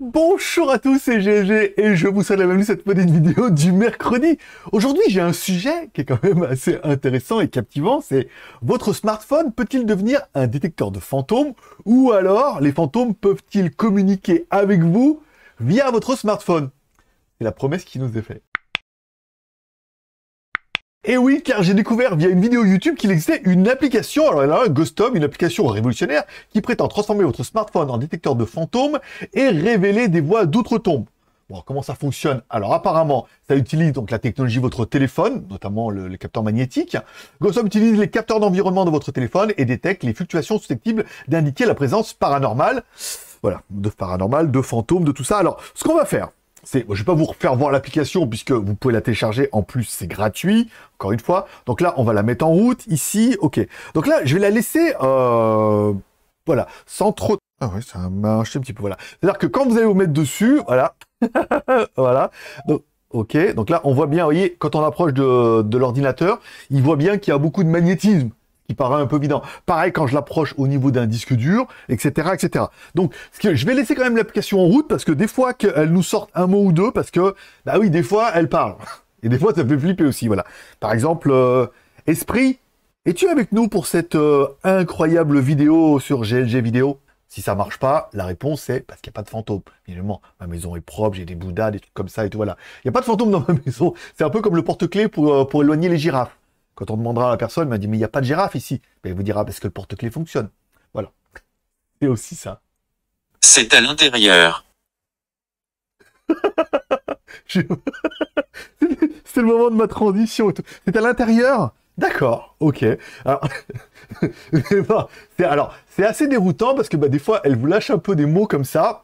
Bonjour à tous, c'est GG et je vous souhaite la bienvenue à cette petite vidéo du mercredi. Aujourd'hui, j'ai un sujet qui est quand même assez intéressant et captivant, c'est votre smartphone peut-il devenir un détecteur de fantômes ou alors les fantômes peuvent-ils communiquer avec vous via votre smartphone C'est la promesse qui nous est faite. Et eh oui, car j'ai découvert via une vidéo YouTube qu'il existait une application, alors là, Ghostom, une application révolutionnaire qui prétend transformer votre smartphone en détecteur de fantômes et révéler des voix d'outre-tombe. Bon, comment ça fonctionne Alors apparemment, ça utilise donc la technologie de votre téléphone, notamment le, capteur magnétique. Ghost Ghostom utilise les capteurs d'environnement de votre téléphone et détecte les fluctuations susceptibles d'indiquer la présence paranormale. Voilà, de paranormal, de fantômes, de tout ça. Alors, ce qu'on va faire, je ne vais pas vous refaire voir l'application puisque vous pouvez la télécharger. En plus, c'est gratuit. Encore une fois. Donc là, on va la mettre en route ici. Ok. Donc là, je vais la laisser, euh, voilà, sans trop. Ah oui, ça marche un petit peu. Voilà. C'est-à-dire que quand vous allez vous mettre dessus, voilà, voilà. ok. Donc là, on voit bien, vous voyez, quand on approche de l'ordinateur, il voit bien qu'il y a beaucoup de magnétisme qui paraît un peu évident. Pareil quand je l'approche au niveau d'un disque dur, etc., etc. Donc, ce que je vais laisser quand même l'application en route parce que des fois qu'elle nous sorte un mot ou deux parce que, bah oui, des fois elle parle et des fois ça fait flipper aussi, voilà. Par exemple, euh, esprit, es-tu avec nous pour cette euh, incroyable vidéo sur GLG vidéo Si ça marche pas, la réponse c'est parce qu'il n'y a pas de fantôme. Évidemment, ma maison est propre, j'ai des bouddhas, des trucs comme ça et tout voilà. Il n'y a pas de fantôme dans ma maison. C'est un peu comme le porte-clé pour, euh, pour éloigner les girafes. Quand on demandera à la personne, elle m'a dit, mais il n'y a pas de girafe ici. Ben, elle vous dira, parce que le porte-clés fonctionne. Voilà. C'est aussi ça. C'est à l'intérieur. C'est le moment de ma transition. C'est à l'intérieur D'accord, ok. Alors, c'est, c'est assez déroutant parce que bah, des fois, elle vous lâche un peu des mots comme ça.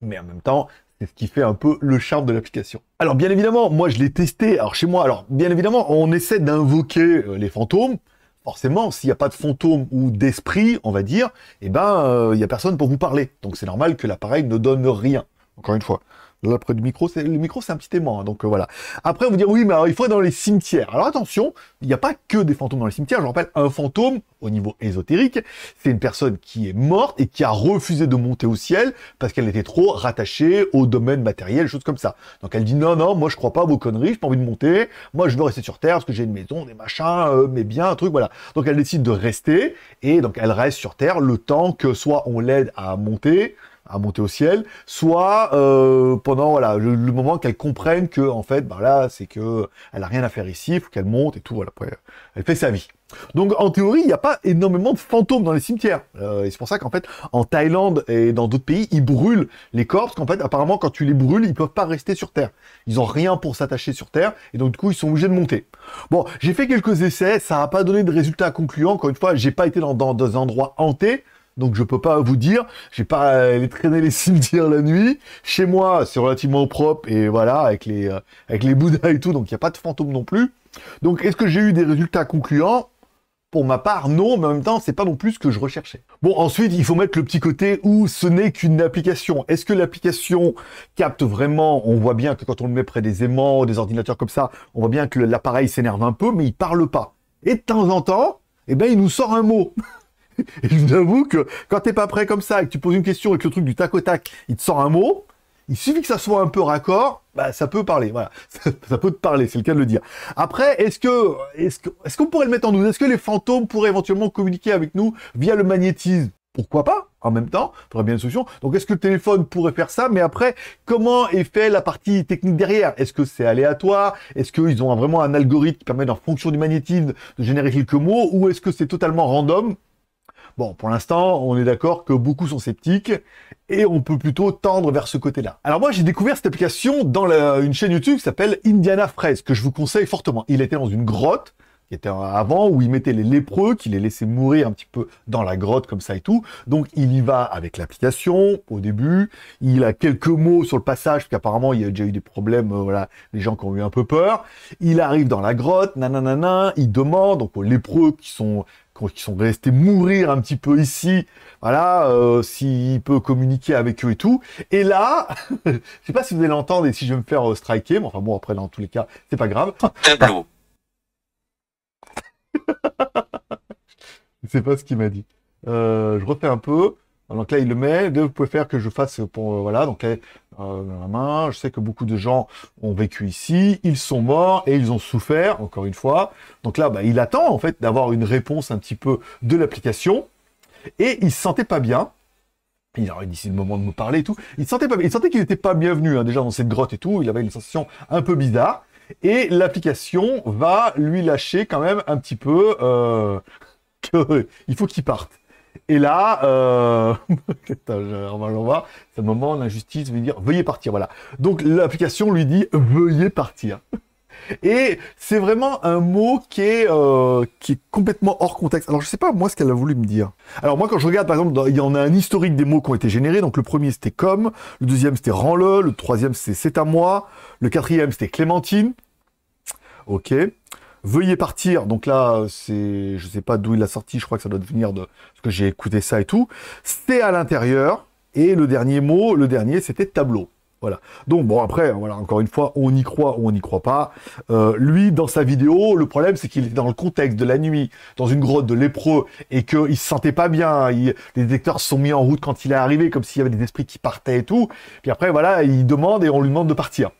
Mais en même temps, c'est ce qui fait un peu le charme de l'application. Alors bien évidemment, moi je l'ai testé, alors chez moi, alors bien évidemment, on essaie d'invoquer euh, les fantômes. Forcément, s'il n'y a pas de fantôme ou d'esprit, on va dire, eh ben, euh, il n'y a personne pour vous parler. Donc c'est normal que l'appareil ne donne rien, encore une fois. Là, près du micro, c'est, le micro, c'est un petit aimant, hein, donc euh, voilà. Après, vous dire, oui, mais alors, il faut être dans les cimetières. Alors attention, il n'y a pas que des fantômes dans les cimetières. Je rappelle, un fantôme, au niveau ésotérique, c'est une personne qui est morte et qui a refusé de monter au ciel parce qu'elle était trop rattachée au domaine matériel, choses comme ça. Donc elle dit, non, non, moi, je crois pas à vos conneries, j'ai pas envie de monter. Moi, je veux rester sur Terre parce que j'ai une maison, des machins, euh, mes biens, un truc, voilà. Donc elle décide de rester et donc elle reste sur Terre le temps que soit on l'aide à monter, à monter au ciel, soit euh, pendant voilà le, moment qu'elle comprenne que en fait bah là c'est que elle a rien à faire ici, faut qu'elle monte et tout voilà après elle fait sa vie. Donc en théorie il n'y a pas énormément de fantômes dans les cimetières euh, et c'est pour ça qu'en fait en Thaïlande et dans d'autres pays ils brûlent les corps parce qu'en fait apparemment quand tu les brûles ils peuvent pas rester sur terre, ils ont rien pour s'attacher sur terre et donc du coup ils sont obligés de monter. Bon j'ai fait quelques essais, ça n'a pas donné de résultats concluants. Encore une fois j'ai pas été dans, dans des endroits hantés donc je peux pas vous dire, j'ai pas traîné traîner les cimetières la nuit. Chez moi, c'est relativement propre et voilà, avec les euh, avec les bouddhas et tout, donc il n'y a pas de fantômes non plus. Donc est-ce que j'ai eu des résultats concluants pour ma part, non, mais en même temps, c'est pas non plus ce que je recherchais. Bon, ensuite, il faut mettre le petit côté où ce n'est qu'une application. Est-ce que l'application capte vraiment On voit bien que quand on le met près des aimants, des ordinateurs comme ça, on voit bien que l'appareil s'énerve un peu, mais il parle pas. Et de temps en temps, eh ben, il nous sort un mot. et je vous avoue que quand tu n'es pas prêt comme ça et que tu poses une question et que le truc du tac au tac, il te sort un mot, il suffit que ça soit un peu raccord, bah, ça peut parler, voilà. ça, peut te parler, c'est le cas de le dire. Après, est-ce qu'on pourrait le mettre en doute? Est-ce que les fantômes pourraient éventuellement communiquer avec nous via le magnétisme? Pourquoi pas? En même temps, faudrait bien une solution. Donc, est-ce que le téléphone pourrait faire ça? Mais après, comment est fait la partie technique derrière? Est-ce que c'est aléatoire? Est-ce qu'ils ont vraiment un algorithme qui permet, en fonction du magnétisme, de générer quelques mots? Ou est-ce que c'est totalement random? Bon, pour l'instant, on est d'accord que beaucoup sont sceptiques et on peut plutôt tendre vers ce côté-là. Alors moi, j'ai découvert cette application dans une chaîne YouTube qui s'appelle Indiana Fraise, que je vous conseille fortement. Il était dans une grotte, qui était avant, où il mettait les lépreux, qui les laissait mourir un petit peu dans la grotte comme ça et tout. Donc il y va avec l'application au début. Il a quelques mots sur le passage, parce qu'apparemment il y a déjà eu des problèmes, euh, voilà, les gens qui ont eu un peu peur. Il arrive dans la grotte, nananana, il demande donc aux lépreux qui sont qui sont restés mourir un petit peu ici, voilà, euh, s'il peut communiquer avec eux et tout. Et là, je sais pas si vous allez l'entendre et si je vais me faire euh, striker, mais enfin bon, après, dans tous les cas, c'est pas grave. Tableau. je sais pas ce qu'il m'a dit. Euh, je refais un peu. Donc là, il le met. Vous pouvez faire que je fasse pour... Euh, voilà, donc là, euh, Je sais que beaucoup de gens ont vécu ici. Ils sont morts et ils ont souffert, encore une fois. Donc là, bah, il attend, en fait, d'avoir une réponse un petit peu de l'application. Et il se sentait pas bien. Il aurait dit, le moment de me parler et tout. Il se sentait pas Il sentait qu'il n'était pas bienvenu, hein, déjà dans cette grotte et tout. Il avait une sensation un peu bizarre. Et l'application va lui lâcher quand même un petit peu euh, qu'il faut qu'il parte. Et là, on euh, va C'est le moment, l'injustice veut dire veuillez partir. Voilà. Donc l'application lui dit veuillez partir. Et c'est vraiment un mot qui est, euh, complètement hors contexte. Alors, je ne sais pas, moi, ce qu'elle a voulu me dire. Alors, moi, quand je regarde, par exemple, il y en a un historique des mots qui ont été générés. Donc, le premier, c'était comme. Le deuxième, c'était rends-le. Le troisième, c'est c'est à moi. Le quatrième, c'était clémentine. OK. Veuillez partir. Donc là, c'est, je sais pas d'où il a sorti. Je crois que ça doit venir de ce que j'ai écouté ça et tout. C'était à l'intérieur. Et le dernier mot, le dernier, c'était tableau. Voilà. Donc bon après, voilà, encore une fois, on y croit ou on n'y croit pas. Euh, lui, dans sa vidéo, le problème c'est qu'il est dans le contexte de la nuit, dans une grotte de lépreux, et qu'il se sentait pas bien. les détecteurs se sont mis en route quand il est arrivé, comme s'il y avait des esprits qui partaient et tout. Puis après, voilà, il demande et on lui demande de partir.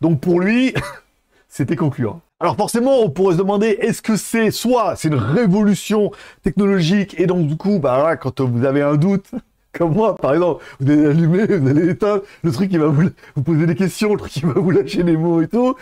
Donc pour lui, c'était concluant. Alors forcément, on pourrait se demander, est-ce que c'est soit c'est une révolution technologique, et donc du coup, bah quand vous avez un doute, comme moi, par exemple, vous allez allumer, vous allez éteindre, le truc qui va vous, poser des questions, le truc qui va vous lâcher les mots et tout,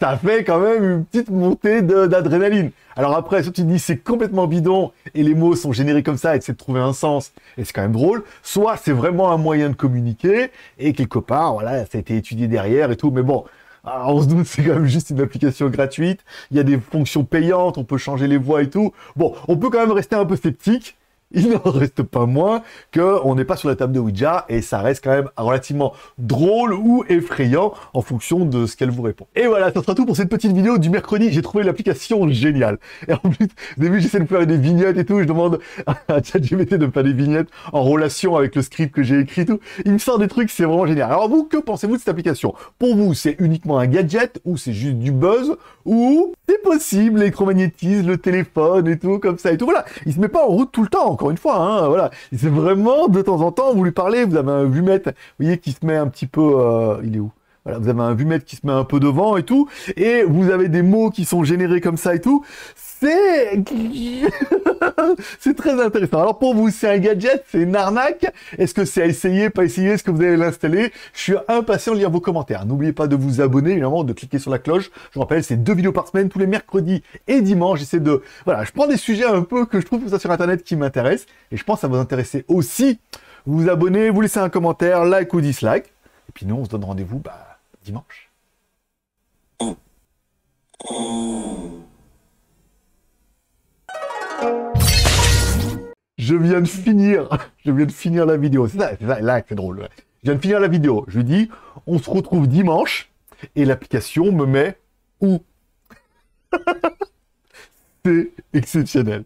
ça fait quand même une petite montée d'adrénaline. Alors après, soit tu dis c'est complètement bidon et les mots sont générés comme ça et c'est de trouver un sens et c'est quand même drôle, soit c'est vraiment un moyen de communiquer et quelque part, voilà, ça a été étudié derrière et tout, mais bon, alors ah, on se doute, c'est quand même juste une application gratuite. Il y a des fonctions payantes, on peut changer les voix et tout. Bon, on peut quand même rester un peu sceptique il n'en reste pas moins qu'on n'est pas sur la table de Ouija et ça reste quand même relativement drôle ou effrayant en fonction de ce qu'elle vous répond. Et voilà, ça sera tout pour cette petite vidéo du mercredi. J'ai trouvé l'application géniale. Et en plus, au début, j'essaie de faire des vignettes et tout. Je demande à ChatGPT de me faire des vignettes en relation avec le script que j'ai écrit et tout. Il me sort des trucs, c'est vraiment génial. Alors vous, que pensez-vous de cette application Pour vous, c'est uniquement un gadget ou c'est juste du buzz ou c'est possible, l'électromagnétisme, le téléphone et tout, comme ça et tout. Voilà, il se met pas en route tout le temps encore une fois, hein, voilà. C'est vraiment de temps en temps, vous lui parlez, vous avez un vumette, vous voyez, qui se met un petit peu. Euh, il est où voilà, vous avez un vumette qui se met un peu devant et tout, et vous avez des mots qui sont générés comme ça et tout. C'est. c'est très intéressant. Alors pour vous, c'est un gadget, c'est une arnaque. Est-ce que c'est à essayer, pas essayer Est-ce que vous allez l'installer Je suis impatient de lire vos commentaires. N'oubliez pas de vous abonner, évidemment, de cliquer sur la cloche. Je vous rappelle, c'est deux vidéos par semaine, tous les mercredis et dimanches. J'essaie de... Voilà, je prends des sujets un peu que je trouve ça sur Internet qui m'intéressent. Et je pense à ça vous intéresser aussi. Vous vous abonnez, vous laissez un commentaire, like ou dislike. Et puis nous, on se donne rendez-vous bah, dimanche. Oh. Oh. je viens de finir, je viens de finir la vidéo. C'est c'est là, là c'est drôle. Je viens de finir la vidéo. Je lui dis, on se retrouve dimanche et l'application me met où C'est exceptionnel.